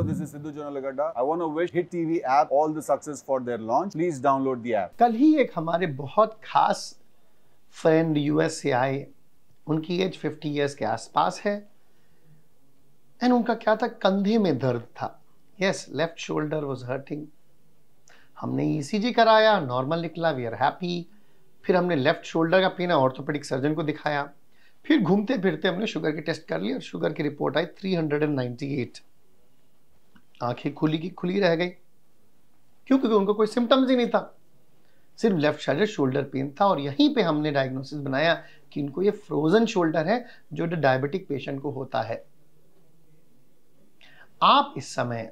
Hello, this is Sidhu Jonalagada. I want to wish Hit TV app all the success for their launch. Please download the app. कल ही एक हमारे बहुत खास friend US से आए उनकी एज 50 इयर्स के आसपास है एंड उनका क्या था कंधे में दर्द था yes left shoulder was hurting हमने ईसीजी e कराया नॉर्मल निकला वी आर हैप्पी फिर हमने लेफ्ट शोल्डर का पीना ऑर्थोपेडिक सर्जन को दिखाया फिर घूमते फिरते हमने शुगर के टेस्ट कर ली और शुगर की रिपोर्ट आई 398 आंखें खुली की खुली रह गई क्यों क्योंकि उनको कोई सिम्टम्स ही नहीं था सिर्फ लेफ्ट साइडेड शोल्डर पेन था और यहीं पे हमने डायग्नोसिस बनाया कि इनको ये फ्रोजन शोल्डर है जो डायबिटिक पेशेंट को होता है आप इस समय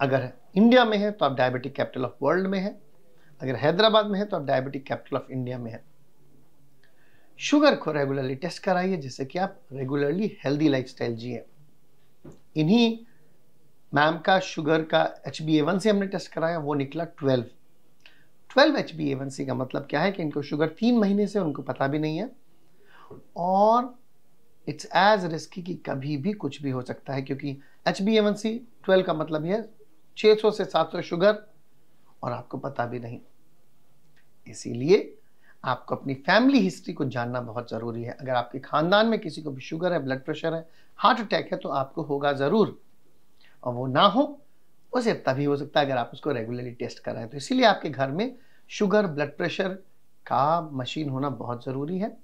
अगर इंडिया में है तो आप डायबिटिक कैपिटल ऑफ वर्ल्ड में है अगर हैदराबाद में है तो आप डायबिटिक कैपिटल ऑफ इंडिया में है शुगर को रेगुलरली टेस्ट कराइए जिससे कि आप रेगुलरली हेल्दी स्टाइल जिए इन्हीं मैम का शुगर का एच बी एवन सी हमने टेस्ट कराया वो निकला twelve twelve H B A one C का मतलब क्या है कि इनको शुगर तीन महीने से उनको पता भी नहीं है और इट्स एज रिस्की कि कभी भी कुछ भी हो सकता है क्योंकि H B A one C twelve का मतलब है सौ से सात सौ शुगर और आपको पता भी नहीं इसीलिए आपको अपनी फैमिली हिस्ट्री को जानना बहुत ज़रूरी है अगर आपके खानदान में किसी को भी शुगर है ब्लड प्रेशर है हार्ट अटैक है तो आपको होगा ज़रूर और वो ना हो वो सिर्फ तभी हो सकता है अगर आप उसको रेगुलरली टेस्ट कराएं तो इसीलिए आपके घर में शुगर ब्लड प्रेशर का मशीन होना बहुत ज़रूरी है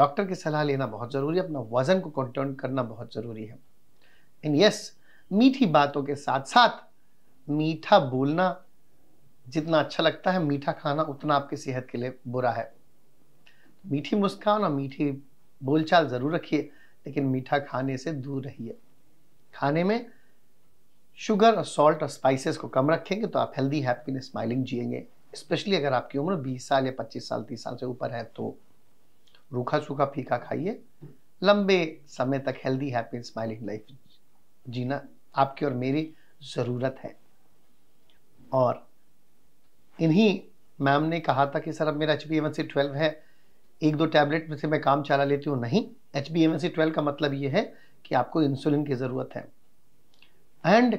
डॉक्टर की सलाह लेना बहुत ज़रूरी है अपना वज़न को कंट्रोल करना बहुत ज़रूरी है एंड यस मीठी बातों के साथ साथ मीठा बोलना जितना अच्छा लगता है मीठा खाना उतना आपकी सेहत के लिए बुरा है मीठी मुस्कान और मीठी बोलचाल ज़रूर रखिए लेकिन मीठा खाने से दूर रहिए खाने में शुगर और सॉल्ट और स्पाइसेस को कम रखेंगे तो आप हेल्दी हैप्पी स्माइलिंग जिएंगे स्पेशली अगर आपकी उम्र 20 साल या 25 साल 30 साल से ऊपर है तो रूखा सूखा फीका खाइए लंबे समय तक हेल्दी हैप्पी स्माइलिंग लाइफ जीना आपकी और मेरी ज़रूरत है और इन्हीं मैम ने कहा था कि सर अब मेरा एच बी एम ट्वेल्व है एक दो टैबलेट में से मैं काम चला लेती हूँ नहीं एच बी एम ट्वेल्व का मतलब ये है कि आपको इंसुलिन की ज़रूरत है एंड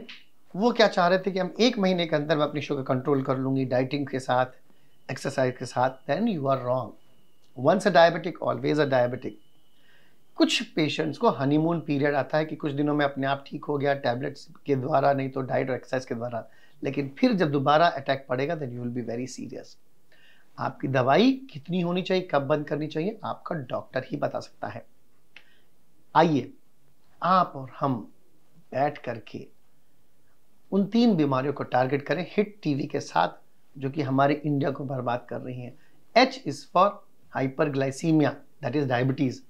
वो क्या चाह रहे थे कि हम एक महीने के अंदर मैं अपनी शुगर कंट्रोल कर लूँगी डाइटिंग के साथ एक्सरसाइज के साथ then you are wrong once a diabetic always a diabetic कुछ पेशेंट्स को हनीमून पीरियड आता है कि कुछ दिनों में अपने आप ठीक हो गया टैबलेट्स के द्वारा नहीं तो डाइट और एक्सरसाइज के द्वारा लेकिन फिर जब दोबारा अटैक पड़ेगा then you will be very serious आपकी दवाई कितनी होनी चाहिए कब बंद करनी चाहिए आपका डॉक्टर ही बता सकता है आइए आप और हम बैठ करके उन तीन बीमारियों को टारगेट करें हिट टीवी के साथ जो कि हमारे इंडिया को बर्बाद कर रही हैं H is for hyperglycemia that is diabetes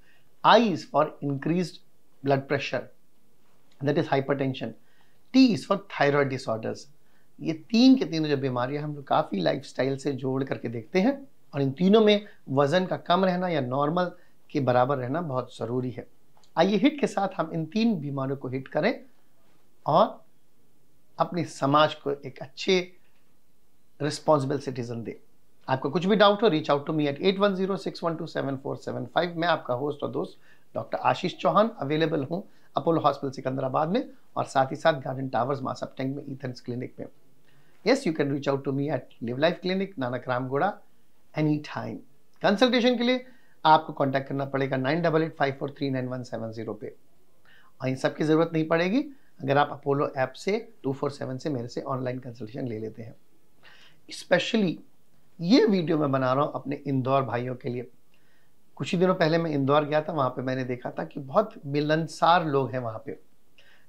I is for increase blood pressure that is hypertension T is for thyroid disorders ये तीन के तीनों जो बीमारियां हम लोग काफ़ी स्टाइल से जोड़ करके देखते हैं और इन तीनों में वज़न का कम रहना या नॉर्मल के बराबर रहना बहुत ज़रूरी है आइए हिट के साथ हम इन तीन बीमारियों को हिट करें और अपने समाज को एक अच्छे रिस्पॉन्सिबल सिटीजन दे आपको कुछ भी डाउट हो reach out to me at eight one zero six one two seven four seven five मैं आपका होस्ट और दोस्त डॉक्टर आशीष चौहान अवेलेबल हूँ अपोलो हॉस्पिटल सिकंदराबाद में और साथ ही साथ गार्डन टावर्स मासाप टैंक में ईथन्स क्लिनिक में yes you can reach out to me at live life clinic Nanakramguda any time consultation के लिए आपको कॉन्टैक्ट करना पड़ेगा nine double eight five four three nine one seven zero पे और इन सब की ज़रूरत नहीं पड़ेगी अगर आप अपोलो ऐप से 247 से मेरे से ऑनलाइन कंसल्टेशन ले लेते हैं स्पेशली ये वीडियो मैं बना रहा हूँ अपने इंदौर भाइयों के लिए कुछ ही दिनों पहले मैं इंदौर गया था वहाँ पे मैंने देखा था कि बहुत मिलनसार लोग हैं वहाँ पे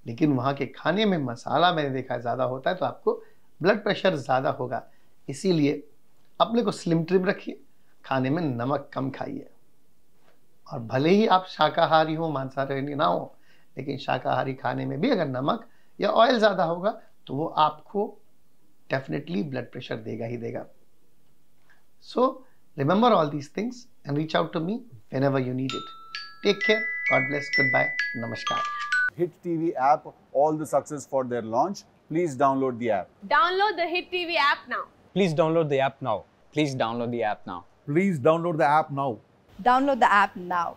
लेकिन वहाँ के खाने में मसाला मैंने देखा है ज़्यादा होता है तो आपको ब्लड प्रेशर ज़्यादा होगा इसीलिए अपने को स्लिम ट्रिम रखिए खाने में नमक कम खाइए और भले ही आप शाकाहारी हो मांसाहारी ना हो लेकिन शाकाहारी खाने में भी अगर नमक या ऑयल ज़्यादा होगा तो वो आपको डेफिनेटली ब्लड प्रेशर देगा ही देगा so remember all these things and reach out to me whenever you need it take care God bless good bye नमस्कार hit TV app all the success for their launch please download the app download the hit TV app now please download the app now please download the app now please download the app now download the app now